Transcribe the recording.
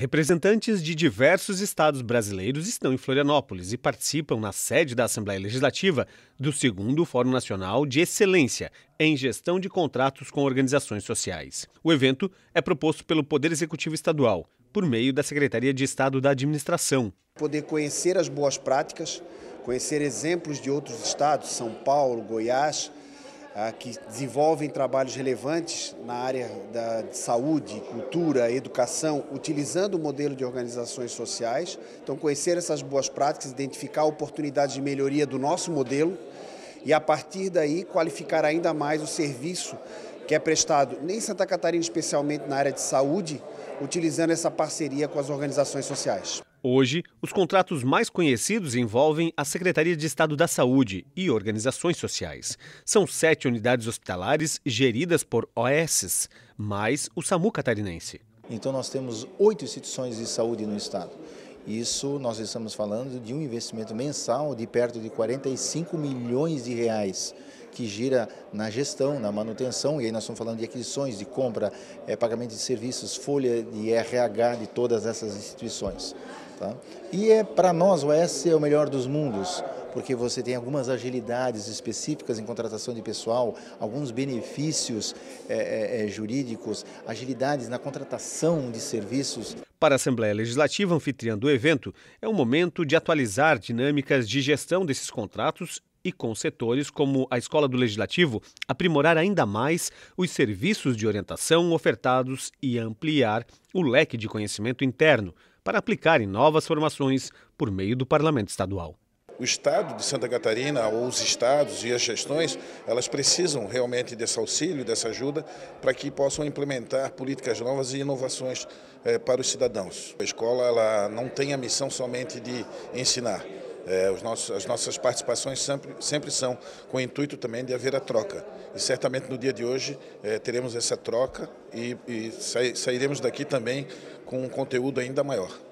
Representantes de diversos estados brasileiros estão em Florianópolis e participam na sede da Assembleia Legislativa do segundo Fórum Nacional de Excelência em Gestão de Contratos com Organizações Sociais. O evento é proposto pelo Poder Executivo Estadual, por meio da Secretaria de Estado da Administração. Poder conhecer as boas práticas, conhecer exemplos de outros estados, São Paulo, Goiás, ah, que desenvolvem trabalhos relevantes na área da saúde, cultura, educação, utilizando o modelo de organizações sociais. Então, conhecer essas boas práticas, identificar oportunidades de melhoria do nosso modelo e, a partir daí, qualificar ainda mais o serviço que é prestado nem em Santa Catarina, especialmente na área de saúde, utilizando essa parceria com as organizações sociais. Hoje, os contratos mais conhecidos envolvem a Secretaria de Estado da Saúde e organizações sociais. São sete unidades hospitalares geridas por OSs, mais o SAMU catarinense. Então, nós temos oito instituições de saúde no Estado. Isso nós estamos falando de um investimento mensal de perto de 45 milhões de reais que gira na gestão, na manutenção, e aí nós estamos falando de aquisições, de compra, é, pagamento de serviços, folha de RH de todas essas instituições. Tá? E é para nós o S é o melhor dos mundos, porque você tem algumas agilidades específicas em contratação de pessoal, alguns benefícios é, é, jurídicos, agilidades na contratação de serviços. Para a Assembleia Legislativa, anfitriã do evento, é um momento de atualizar dinâmicas de gestão desses contratos e com setores como a Escola do Legislativo aprimorar ainda mais os serviços de orientação ofertados e ampliar o leque de conhecimento interno para aplicar em novas formações por meio do Parlamento Estadual o Estado de Santa Catarina, ou os estados e as gestões, elas precisam realmente desse auxílio, dessa ajuda, para que possam implementar políticas novas e inovações eh, para os cidadãos. A escola ela não tem a missão somente de ensinar, é, nossos, as nossas participações sempre, sempre, são com o intuito também de haver a troca. E certamente no dia de hoje é, teremos essa troca e, e sairemos daqui também com um conteúdo ainda maior.